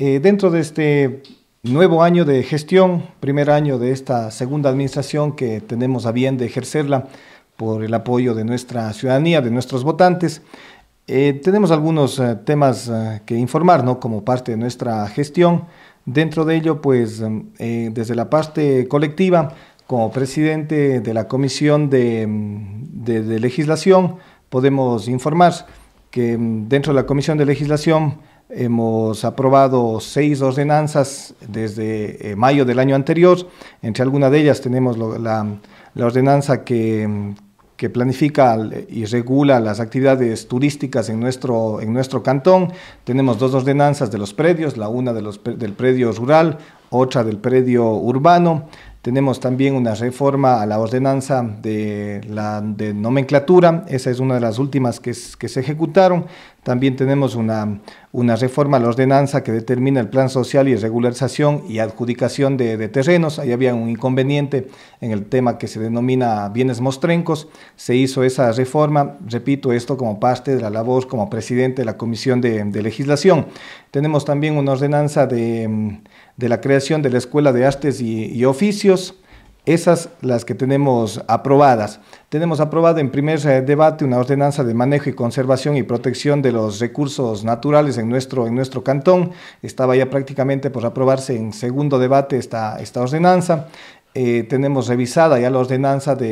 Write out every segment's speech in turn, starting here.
Eh, dentro de este nuevo año de gestión, primer año de esta segunda administración que tenemos a bien de ejercerla por el apoyo de nuestra ciudadanía, de nuestros votantes, eh, tenemos algunos eh, temas que informar, Como parte de nuestra gestión. Dentro de ello, pues, mm, desde la parte colectiva, como presidente de la Comisión de mm, Legislación, podemos informar que mm, dentro de la Comisión de Legislación hemos aprobado seis ordenanzas desde eh, mayo del año anterior. Entre algunas de ellas tenemos la, ordenanza que, planifica y regula las actividades turísticas en nuestro, en nuestro cantón. Tenemos dos ordenanzas de los predios, la una del predio rural, otra del predio urbano. Tenemos también una reforma a la ordenanza de, la, nomenclatura, esa es una de las últimas que, que se ejecutaron. También tenemos una, reforma a la ordenanza que determina el plan social y regularización y adjudicación de, terrenos. Ahí había un inconveniente en el tema que se denomina bienes mostrencos. Se hizo esa reforma, repito, esto como parte de la labor como presidente de la Comisión de, Legislación. Tenemos también una ordenanza de, la creación de la Escuela de Artes y Oficios esas las que tenemos aprobadas. Tenemos aprobado en primer eh, debate una ordenanza de manejo y conservación y protección de los recursos naturales en nuestro, en nuestro cantón. Estaba ya prácticamente por aprobarse en segundo debate esta ordenanza. Eh, tenemos revisada ya la ordenanza de,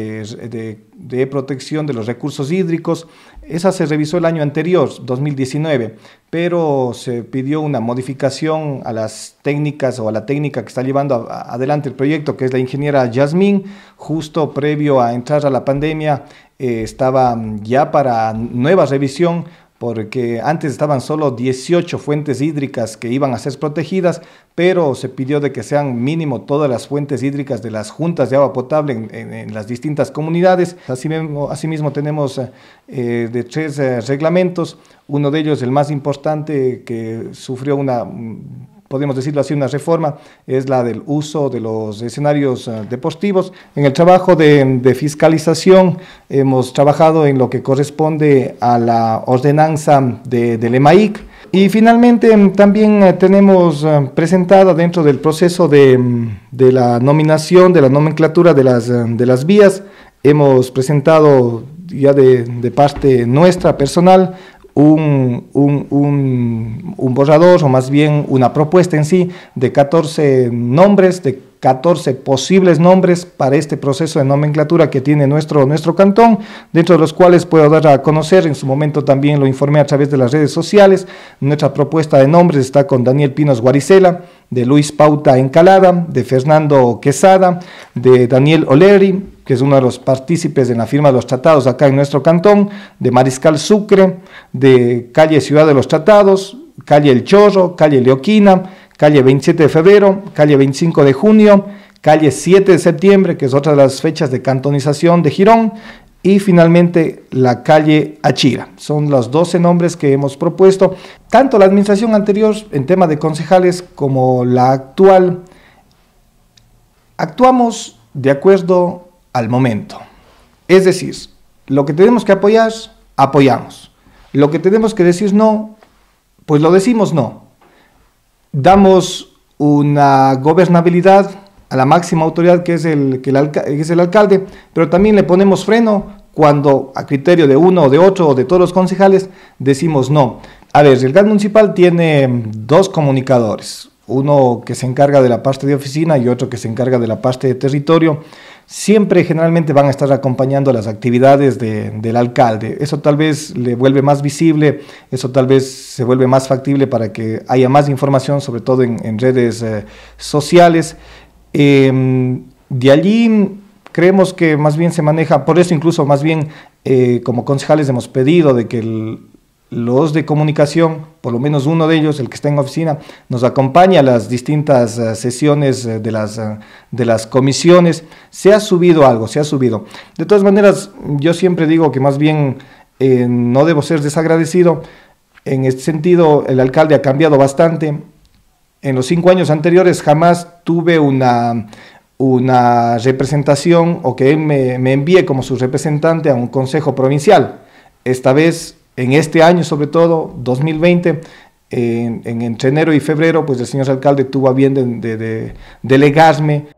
protección de los recursos hídricos. Esa se revisó el año anterior, 2019, pero se pidió una modificación a las técnicas o a la técnica que está llevando adelante el proyecto, que es la ingeniera Yasmín, justo previo a entrar a la pandemia. Eh, estaba ya para nueva revisión porque antes estaban solo 18 fuentes hídricas que iban a ser protegidas, pero se pidió de que sean mínimo todas las fuentes hídricas de las juntas de agua potable en, las distintas comunidades. Asimismo, asimismo tenemos eh, eh, de tres eh, reglamentos, uno de ellos el más importante que sufrió una mm, podemos decirlo así, una reforma, es la del uso de los escenarios eh, deportivos. En el trabajo de, fiscalización hemos trabajado en lo que corresponde a la ordenanza de, del EMAIC. Y finalmente mm, también eh, tenemos eh, presentada dentro del proceso de, mm, de, la nominación, de la nomenclatura de las, de las vías, hemos presentado ya de parte nuestra personal un, borrador o más bien una propuesta en sí de 14 nombres, de 14 posibles nombres para este proceso de nomenclatura que tiene nuestro, nuestro cantón, dentro de los cuales puedo dar a conocer, en su momento también lo informé a través de las redes sociales, nuestra propuesta de nombres está con Daniel Pinos Guaricela, de Luis Pauta Encalada, de Fernando Quesada, de Daniel Oleri, que es uno de los partícipes en la firma de los tratados acá en nuestro cantón, de Mariscal Sucre, de calle Ciudad de los Tratados, calle El Chorro, calle Leoquina, calle 27 de febrero, calle 25 de junio, calle 7 de septiembre, que es otra de las fechas de cantonización de Girón, y finalmente la calle Achira. Son los 12 nombres que hemos propuesto. Tanto la administración anterior en tema de concejales como la actual, actuamos de acuerdo al momento. Es decir, lo que tenemos que apoyar, apoyamos. Lo que tenemos que decir no, pues lo decimos no. Damos una gobernabilidad a la máxima autoridad que es el, que, es el alcalde, pero también le ponemos freno cuando a criterio de uno o de otro o de todos los concejales decimos no. A ver, el GAN municipal tiene dos comunicadores, uno que se encarga de la parte de oficina y otro que se encarga de la parte de territorio siempre generalmente van a estar acompañando las actividades del alcalde. Eso tal vez le vuelve más visible, eso tal vez se vuelve más factible para que haya más información, sobre todo en, redes eh, sociales. Em, de allí creemos que más bien se maneja, por eso incluso más bien eh, como concejales hemos pedido de que el, los de comunicación, por lo menos uno de ellos, el que está en oficina, nos acompaña a las distintas eh, sesiones eh, de las, eh, de las comisiones. Se ha subido algo, se ha subido. De todas maneras, yo siempre digo que más bien no debo ser desagradecido. En este sentido, el alcalde ha cambiado bastante. En los cinco años anteriores jamás tuve una, una representación o que él me, me como su representante a un consejo provincial. Esta vez en este año, sobre todo 2020, en, entre enero y febrero, pues el señor alcalde tuvo a bien de delegarme